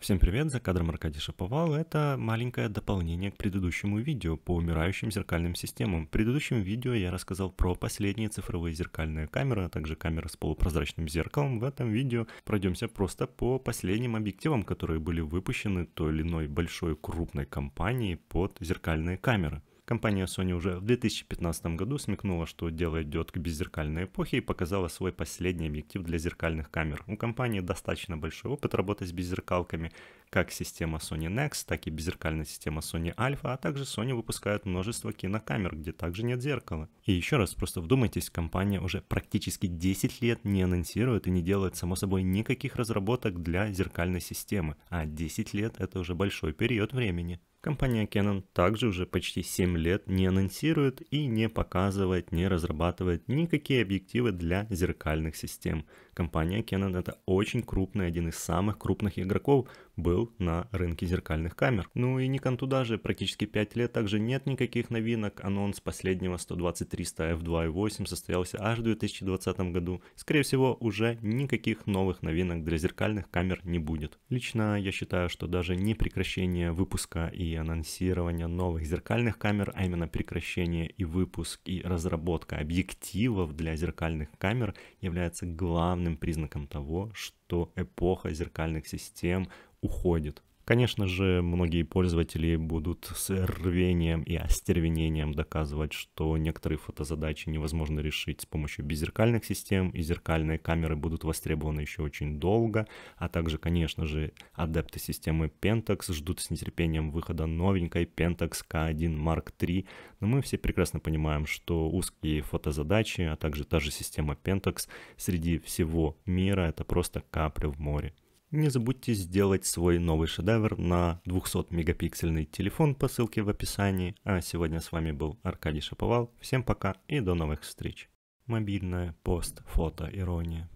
Всем привет, за кадром Аркадий Шаповал. Это маленькое дополнение к предыдущему видео по умирающим зеркальным системам. В предыдущем видео я рассказал про последние цифровые зеркальные камеры, а также камеры с полупрозрачным зеркалом. В этом видео пройдемся просто по последним объективам, которые были выпущены той или иной большой крупной компанией под зеркальные камеры. Компания Sony уже в 2015 году смекнула, что дело идет к беззеркальной эпохе и показала свой последний объектив для зеркальных камер. У компании достаточно большой опыт работы с беззеркалками, как система Sony Nex, так и беззеркальная система Sony Alpha, а также Sony выпускает множество кинокамер, где также нет зеркала. И еще раз, просто вдумайтесь, компания уже практически 10 лет не анонсирует и не делает, само собой, никаких разработок для зеркальной системы, а 10 лет это уже большой период времени. Компания Canon также уже почти 7 лет не анонсирует и не показывает, не разрабатывает никакие объективы для зеркальных систем. Компания Canon это очень крупный, один из самых крупных игроков был на рынке зеркальных камер. Ну и Nikon туда же практически 5 лет также нет никаких новинок. Анонс последнего 120-300 f2.8 состоялся аж в 2020 году. Скорее всего уже никаких новых новинок для зеркальных камер не будет. Лично я считаю, что даже не прекращение выпуска и анонсирование новых зеркальных камер, а именно прекращение и выпуск и разработка объективов для зеркальных камер является главным признаком того, что эпоха зеркальных систем уходит. Конечно же, многие пользователи будут с рвением и остервенением доказывать, что некоторые фотозадачи невозможно решить с помощью беззеркальных систем, и зеркальные камеры будут востребованы еще очень долго, а также, конечно же, адепты системы Pentax ждут с нетерпением выхода новенькой Pentax K1 Mark III, но мы все прекрасно понимаем, что узкие фотозадачи, а также та же система Pentax среди всего мира — это просто капля в море. Не забудьте сделать свой новый шедевр на 200-мегапиксельный телефон по ссылке в описании. А сегодня с вами был Аркадий Шаповал. Всем пока и до новых встреч. Мобильная пост-фото-ирония.